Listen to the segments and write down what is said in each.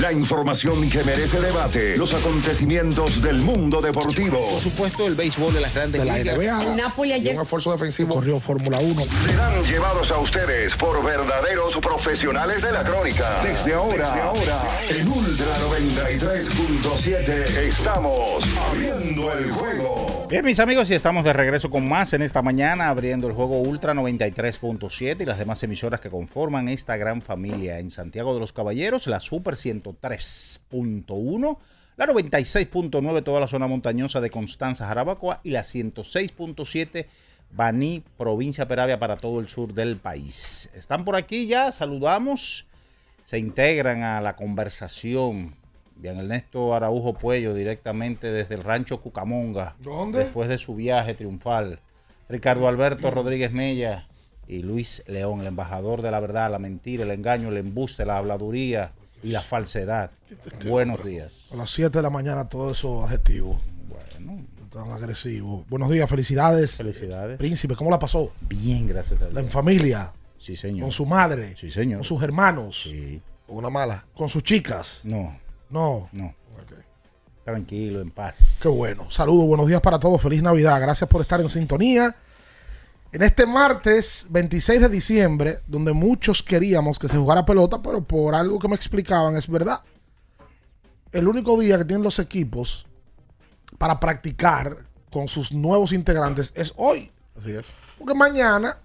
La información que merece debate. Los acontecimientos del mundo deportivo. Por supuesto, el béisbol de las grandes de El Napoli ayer. Un esfuerzo defensivo. Corrió Fórmula 1. Serán llevados a ustedes por verdaderos profesionales de la crónica. Desde ahora, Desde ahora en Ultra 93.7 estamos abriendo el juego. Bien, mis amigos, y estamos de regreso con más en esta mañana, abriendo el juego Ultra 93.7 y las demás emisoras que conforman esta gran familia en Santiago de los Caballeros, la Super 100 3.1 la 96.9 toda la zona montañosa de Constanza, Jarabacoa y la 106.7 Baní, provincia Peravia para todo el sur del país. Están por aquí ya, saludamos, se integran a la conversación. Bien, Ernesto Araujo Puello directamente desde el rancho Cucamonga. Después de su viaje triunfal. Ricardo Alberto Rodríguez Mella y Luis León, el embajador de la verdad, la mentira, el engaño, el embuste, la habladuría, y la falsedad. Buenos días. A las 7 de la mañana todo eso adjetivos. Bueno. Tan agresivo. Buenos días, felicidades. Felicidades. Príncipe, ¿cómo la pasó? Bien, gracias a En familia. Sí, señor. Con su madre. Sí, señor. Con sus hermanos. Sí. Una mala. Con sus chicas. No. No. No. Tranquilo, en paz. Qué bueno. Saludos, buenos días para todos. Feliz Navidad. Gracias por estar en sintonía. En este martes 26 de diciembre, donde muchos queríamos que se jugara pelota, pero por algo que me explicaban es verdad. El único día que tienen los equipos para practicar con sus nuevos integrantes es hoy. Así es. Porque mañana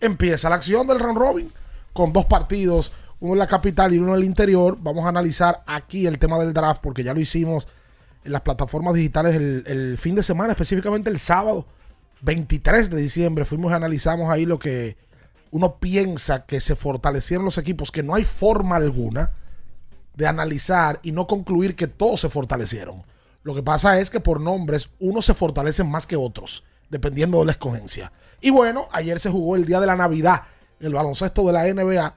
empieza la acción del round robin con dos partidos, uno en la capital y uno en el interior. Vamos a analizar aquí el tema del draft porque ya lo hicimos en las plataformas digitales el fin de semana, específicamente el sábado. 23 de diciembre fuimos y analizamos ahí lo que uno piensa que se fortalecieron los equipos, que no hay forma alguna de analizar y no concluir que todos se fortalecieron. Lo que pasa es que por nombres unos se fortalecen más que otros, dependiendo de la escogencia. Y bueno, ayer se jugó el día de la Navidad el baloncesto de la NBA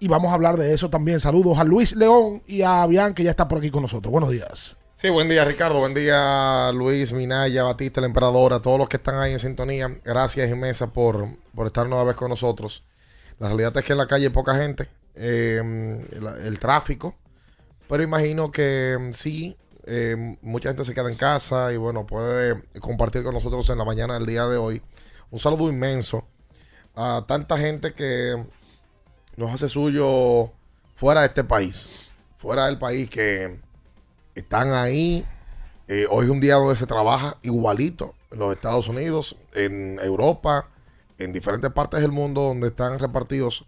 y vamos a hablar de eso también. Saludos a Luis León y a Avian que ya está por aquí con nosotros. Buenos días. Sí, buen día Ricardo, buen día Luis, Minaya, Batista, la emperadora, todos los que están ahí en sintonía. Gracias Inmensa por, por estar nueva vez con nosotros. La realidad es que en la calle hay poca gente, eh, el, tráfico, pero imagino que mm, sí, eh, mucha gente se queda en casa y bueno, puede compartir con nosotros en la mañana del día de hoy. Un saludo inmenso a tanta gente que nos hace suyo fuera de este país, fuera del país que están ahí. Eh, hoy es un día donde se trabaja igualito en los Estados Unidos, en Europa, en diferentes partes del mundo donde están repartidos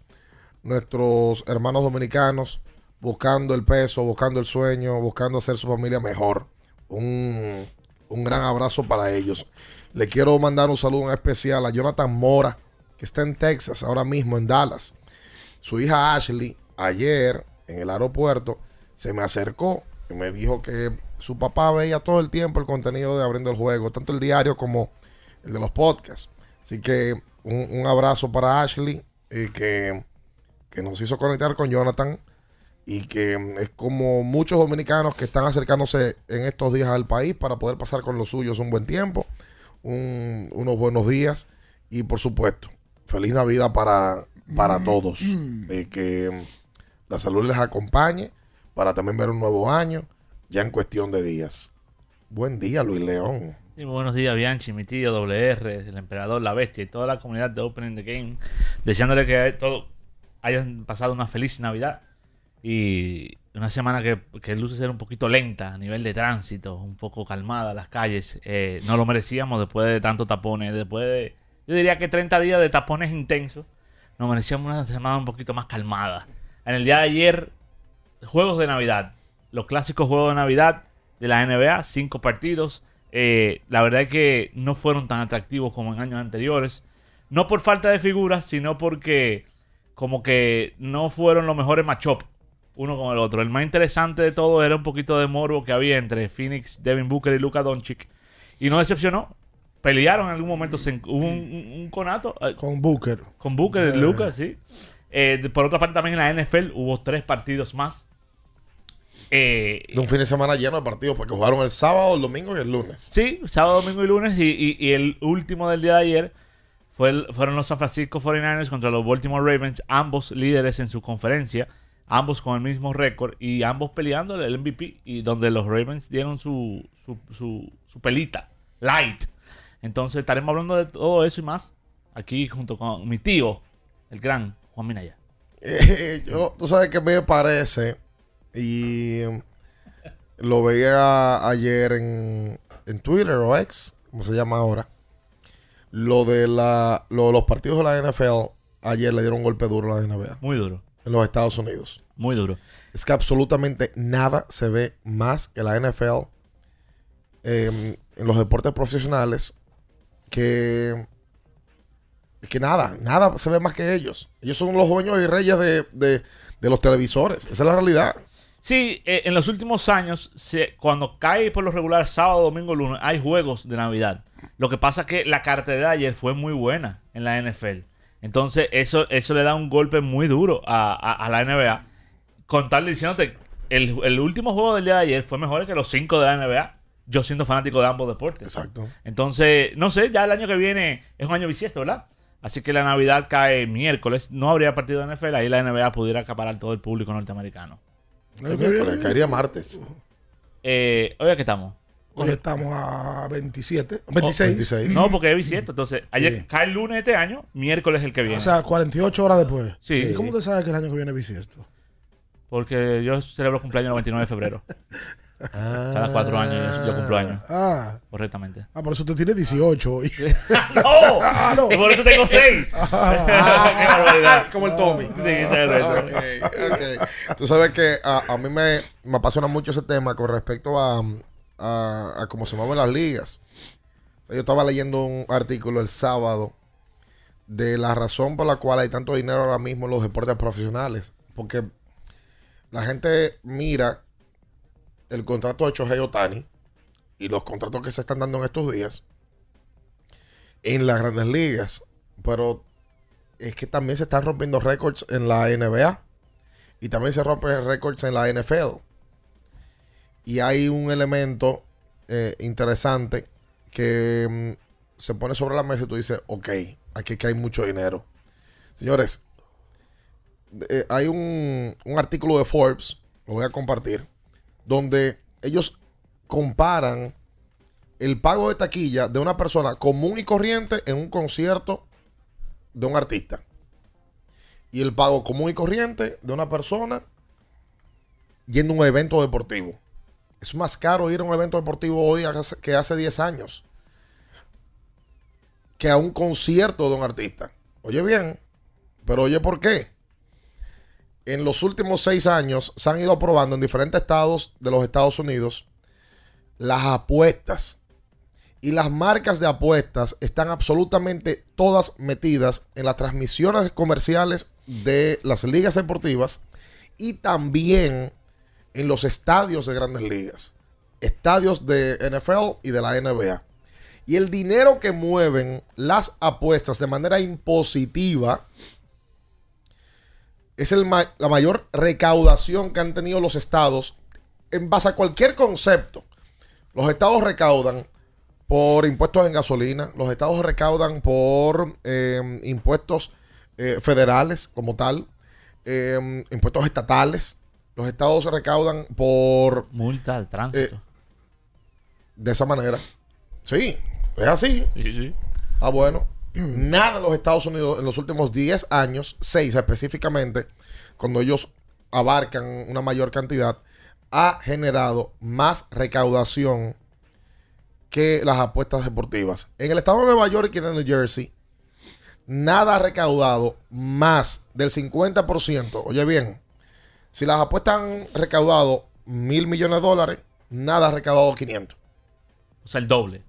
nuestros hermanos dominicanos buscando el peso, buscando el sueño, buscando hacer su familia mejor. Un, un gran abrazo para ellos. Le quiero mandar un saludo en especial a Jonathan Mora, que está en Texas ahora mismo, en Dallas. Su hija Ashley, ayer en el aeropuerto, se me acercó me dijo que su papá veía todo el tiempo el contenido de Abriendo el Juego, tanto el diario como el de los podcasts. Así que un, abrazo para Ashley, eh, que, nos hizo conectar con Jonathan y que mm, es como muchos dominicanos que están acercándose en estos días al país para poder pasar con los suyos un buen tiempo, unos buenos días y por supuesto, feliz Navidad para, para mm. todos. Mm. Eh, que la salud les acompañe para también ver un nuevo año, ya en cuestión de días. Buen día, Luis León. Sí, buenos días, Bianchi, mi tío, WR, el emperador, la bestia y toda la comunidad de Opening the Game. Deseándole que todo hayan pasado una feliz Navidad y una semana que, luce ser un poquito lenta a nivel de tránsito, un poco calmada las calles. Eh, no lo merecíamos después de tantos tapones, después de, yo diría que 30 días de tapones intensos, nos merecíamos una semana un poquito más calmada. En el día de ayer juegos de Navidad. Los clásicos juegos de Navidad de la NBA, cinco partidos. Eh, la verdad es que no fueron tan atractivos como en años anteriores. No por falta de figuras, sino porque como que no fueron los mejores matchups uno con el otro. El más interesante de todo era un poquito de morbo que había entre Phoenix, Devin Booker y Luka Doncic. Y no decepcionó. Pelearon en algún momento, hubo un, conato. Con Booker. Con Booker, y Luka, eh. sí. Eh, por otra parte, también en la NFL hubo tres partidos más. Eh, un fin de semana lleno de partidos, porque jugaron el sábado, el domingo y el lunes. Sí, sábado, domingo y lunes. Y, el último del día de ayer fue fueron los San Francisco 49ers contra los Baltimore Ravens, ambos líderes en su conferencia, ambos con el mismo récord y ambos peleando el MVP. Y donde los Ravens dieron su, su pelita, light. Entonces estaremos hablando de todo eso y más aquí junto con mi tío, el gran Juan eh, yo, tú sabes que me parece, y lo veía ayer en, Twitter o ex, como se llama ahora, lo de la, los partidos de la NFL, ayer le dieron un golpe duro a la NBA. Muy duro. En los Estados Unidos. Muy duro. Es que absolutamente nada se ve más que la NFL em, en los deportes profesionales que que nada, nada se ve más que ellos. Ellos son los dueños y reyes de, los televisores. Esa es la realidad. Sí, eh, en los últimos años, cuando cae por lo regular sábado, domingo, lunes, hay juegos de Navidad. Lo que pasa es que la carta de ayer fue muy buena en la NFL. Entonces, eso, eso le da un golpe muy duro a, la NBA. Con diciéndote, el, último juego del día de ayer fue mejor que los cinco de la NBA. Yo siendo fanático de ambos deportes. Exacto. Entonces, no sé, ya el año que viene es un año bisiesto, ¿verdad? Así que la Navidad cae miércoles. No habría partido de NFL. Ahí la NBA pudiera acaparar todo el público norteamericano. El caería martes. Eh, hoy qué estamos. Hoy estamos a 27, 26. No, porque es bisiesto. Entonces, ayer cae el lunes este año, miércoles el que viene. O sea, 48 horas después. Sí. ¿Y cómo te sabes que el año que viene es bisiesto? Porque yo celebro cumpleaños el 29 de febrero. Cada cuatro años yo cumplo ah. años. Ah. Correctamente. Ah, por eso tú tienes 18 hoy. ¡No! Ah, Por eso tengo 6. Ah. Como el Tommy. sí, Tú sabes que a, mí me, apasiona mucho ese tema con respecto a, a, cómo se mueven las ligas. yo estaba leyendo un artículo el sábado de la razón por la cual hay tanto dinero ahora mismo en los deportes profesionales. Porque la gente mira el contrato de Shohei Otani y los contratos que se están dando en estos días en las grandes ligas. Pero es que también se están rompiendo récords en la NBA y también se rompen récords en la NFL. Y hay un elemento eh, interesante que mm, se pone sobre la mesa y tú dices, ok, aquí que hay mucho dinero. Señores, eh, hay un, un artículo de Forbes, lo voy a compartir donde ellos comparan el pago de taquilla de una persona común y corriente en un concierto de un artista. Y el pago común y corriente de una persona yendo a un evento deportivo. Es más caro ir a un evento deportivo hoy que hace 10 años. Que a un concierto de un artista. Oye bien, pero oye por qué en los últimos seis años se han ido aprobando en diferentes estados de los Estados Unidos las apuestas. Y las marcas de apuestas están absolutamente todas metidas en las transmisiones comerciales de las ligas deportivas y también en los estadios de grandes ligas, estadios de NFL y de la NBA. Y el dinero que mueven las apuestas de manera impositiva, es la mayor recaudación que han tenido los estados en base a cualquier concepto. Los estados recaudan por impuestos en gasolina, los estados recaudan por em, impuestos eh, federales como tal, em, impuestos estatales, los estados recaudan por... Multa de eh, tránsito. de esa manera. Sí, es así. Sí, sí. Ah, bueno. nada en los Estados Unidos en los últimos 10 años, 6 específicamente, cuando ellos abarcan una mayor cantidad, ha generado más recaudación que las apuestas deportivas. En el estado de Nueva York y en New Jersey, nada ha recaudado más del 50%. Oye bien, si las apuestas han recaudado mil millones de dólares, nada ha recaudado 500. O sea, el doble.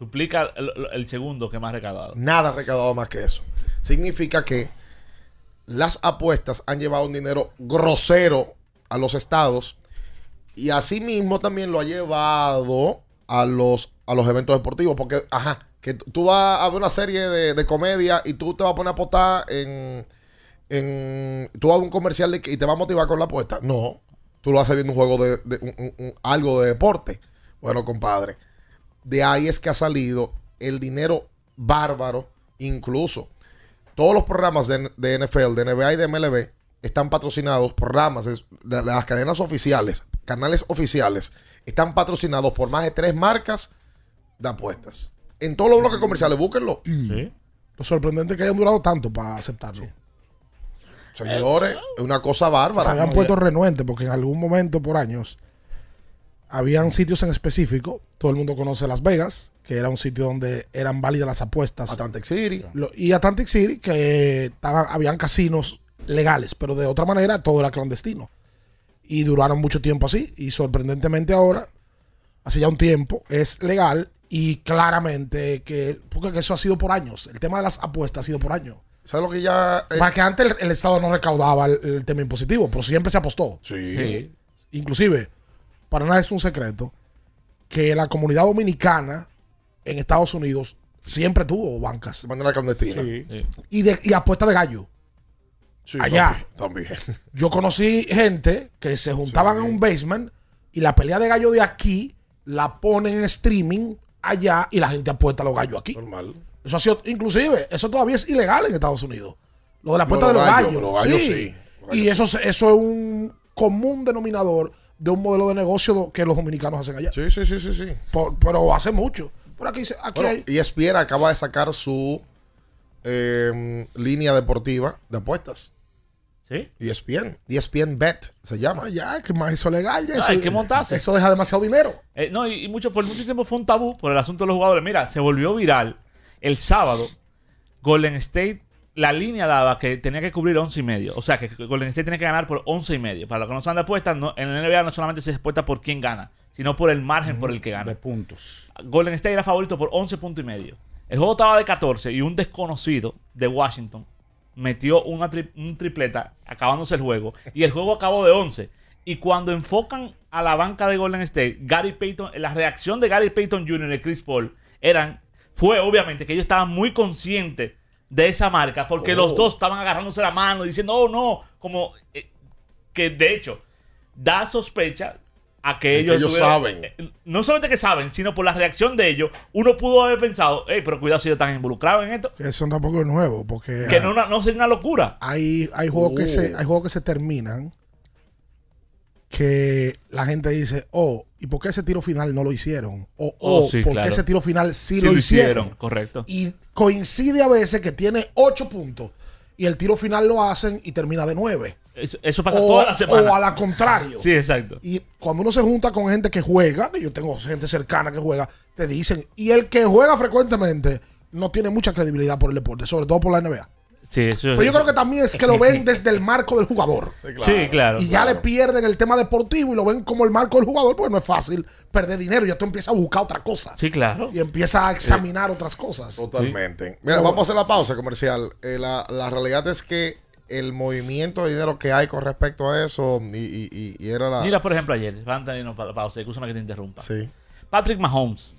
Duplica el, segundo que más recaudado. Nada recaudado más que eso. Significa que las apuestas han llevado un dinero grosero a los estados y asimismo también lo ha llevado a los, a los eventos deportivos. Porque, ajá, que tú vas a ver una serie de, comedia y tú te vas a poner a apostar en. en tú vas un comercial y te vas a motivar con la apuesta. No. Tú lo vas a ver en un juego de, algo de deporte. Bueno, compadre. De ahí es que ha salido el dinero bárbaro, incluso. Todos los programas de, NFL, de NBA y de MLB están patrocinados, programas, de, las cadenas oficiales, canales oficiales, están patrocinados por más de tres marcas de apuestas. En todos los bloques comerciales, búsquenlo. Lo sorprendente es que hayan durado tanto para aceptarlo. Señores, es una cosa bárbara. Se han puesto renuentes porque en algún momento por años habían sitios en específico. Todo el mundo conoce Las Vegas, que era un sitio donde eran válidas las apuestas. Atlantic City. y Atlantic City, que estaban, habían casinos legales, pero de otra manera todo era clandestino. Y duraron mucho tiempo así. Y sorprendentemente ahora, hace ya un tiempo, es legal. Y claramente que, porque eso ha sido por años. El tema de las apuestas ha sido por años. ¿Sabes lo que ya.? Para eh? que antes el, Estado no recaudaba el, tema impositivo, pero siempre se apostó. sí. Inclusive, para nada es un secreto que la comunidad dominicana en Estados Unidos siempre tuvo bancas de manera clandestina. Y, de, apuesta de gallo. Allá. También, Yo conocí gente que se juntaban en un basement y la pelea de gallo de aquí la ponen en streaming allá y la gente apuesta a los gallos aquí. Normal. Eso ha sido, inclusive, eso todavía es ilegal en Estados Unidos. Lo de la apuesta de los gallos. sí. y eso, eso es un común denominador de un modelo de negocio que los dominicanos hacen allá. Sí, sí, sí, sí. sí. pero hace mucho. Por aquí, aquí hay... Y e ESPN acaba de sacar su em, línea deportiva de apuestas. ¿Sí? ESPN. ESPN Bet se llama. Ah, ya, que más eso legal. Ya, ah, eso, hay que montarse. Eso deja demasiado dinero. Eh, no, y, y, mucho, por mucho tiempo fue un tabú por el asunto de los jugadores. Mira, se volvió viral el sábado. Golden State la línea daba que tenía que cubrir 11 y medio. O sea, que Golden State tiene que ganar por 11 y medio. Para los que no sean de apuestas, en el NBA no solamente se apuesta por quién gana, sino por el margen por el que gana. puntos. Golden State era favorito por 11 puntos y medio. El juego estaba de 14 y un desconocido de Washington metió un tripleta acabándose el juego. Y el juego acabó de 11. Y cuando enfocan a la banca de Golden State, Gary Payton, la reacción de Gary Payton Jr. y Chris Paul eran, fue obviamente que ellos estaban muy conscientes de esa marca, porque los oh. dos estaban agarrándose la mano diciendo, oh no, como eh, que de hecho da sospecha a que ellos, ellos saben. Eh, eh, no solamente que saben, sino por la reacción de ellos, uno pudo haber pensado, hey, pero cuidado si ellos están involucrados en esto. eso tampoco es nuevo, porque... Que ah, no, sería una locura. Hay, hay, juegos que oh. se, hay juegos que se terminan que la gente dice, oh, ¿y por qué ese tiro final no lo hicieron? O, oh, oh ¿por qué ese tiro final sí, lo, hicieron? Correcto. Y coincide a veces que tiene ocho puntos y el tiro final lo hacen y termina de nueve. Eso, pasa toda la semana. O a la contrario. sí, exacto. Y cuando uno se junta con gente que juega, yo tengo gente cercana que juega, te dicen, y el que juega frecuentemente no tiene mucha credibilidad por el deporte, sobre todo por la NBA. Pero pues yo creo que también es que lo ven desde el marco del jugador. Sí, claro. y ya le pierden el tema deportivo y lo ven como el marco del jugador, pues no es fácil perder dinero. Ya tú empiezas a buscar otra cosa. Sí, claro. Y empiezas a examinar otras cosas. Totalmente. Mira, vamos a hacer la pausa comercial. Eh, la, realidad es que el movimiento de dinero que hay con respecto a eso y, era la... Mira, por ejemplo, ayer, pausa, que te interrumpa. Sí. Patrick Mahomes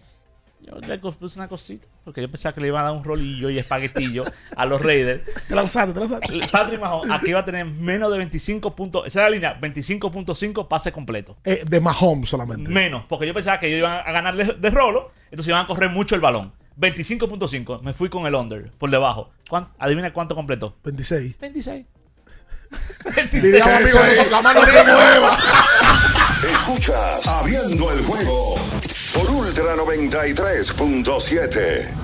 yo le puse una cosita, porque yo pensaba que le iban a dar un rolillo y espaguetillo a los Raiders. Te lanzaste, te lanzaste. Patrick Mahomes aquí va a tener menos de 25 puntos. Esa es la línea, 25.5 pase completo. Eh, de Mahomes solamente. Menos, porque yo pensaba que ellos iban a ganar de, rolo, entonces iban a correr mucho el balón. 25.5, me fui con el under, por debajo. Adivina cuánto completó. 26. 26. 26. Diríamos, la mano se mueva. Escuchas, abriendo el juego Ultra 93.7.